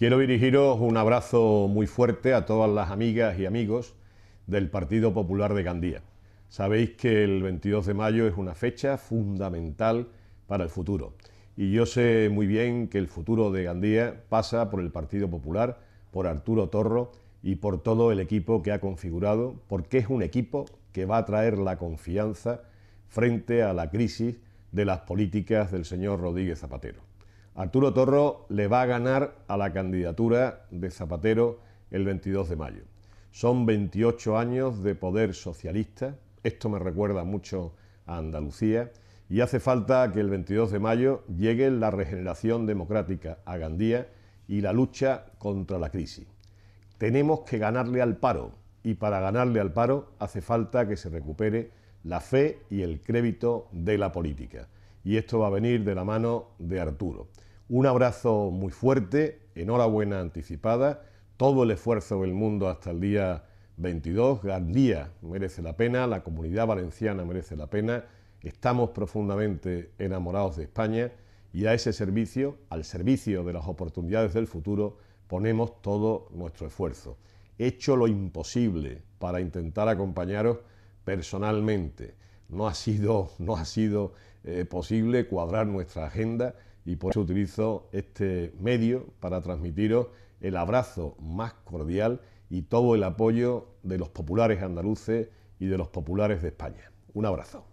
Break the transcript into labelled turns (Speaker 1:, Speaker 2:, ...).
Speaker 1: Quiero dirigiros un abrazo muy fuerte a todas las amigas y amigos del Partido Popular de Gandía. Sabéis que el 22 de mayo es una fecha fundamental para el futuro. Y yo sé muy bien que el futuro de Gandía pasa por el Partido Popular, por Arturo Torro y por todo el equipo que ha configurado, porque es un equipo que va a traer la confianza frente a la crisis de las políticas del señor Rodríguez Zapatero. Arturo Torro le va a ganar a la candidatura de Zapatero el 22 de mayo. Son 28 años de poder socialista, esto me recuerda mucho a Andalucía, y hace falta que el 22 de mayo llegue la regeneración democrática a Gandía y la lucha contra la crisis. Tenemos que ganarle al paro, y para ganarle al paro hace falta que se recupere la fe y el crédito de la política y esto va a venir de la mano de Arturo. Un abrazo muy fuerte, enhorabuena anticipada, todo el esfuerzo del mundo hasta el día 22, Gandía merece la pena, la comunidad valenciana merece la pena, estamos profundamente enamorados de España y a ese servicio, al servicio de las oportunidades del futuro, ponemos todo nuestro esfuerzo. He hecho lo imposible para intentar acompañaros personalmente no ha sido, no ha sido eh, posible cuadrar nuestra agenda y por eso utilizo este medio para transmitiros el abrazo más cordial y todo el apoyo de los populares andaluces y de los populares de España. Un abrazo.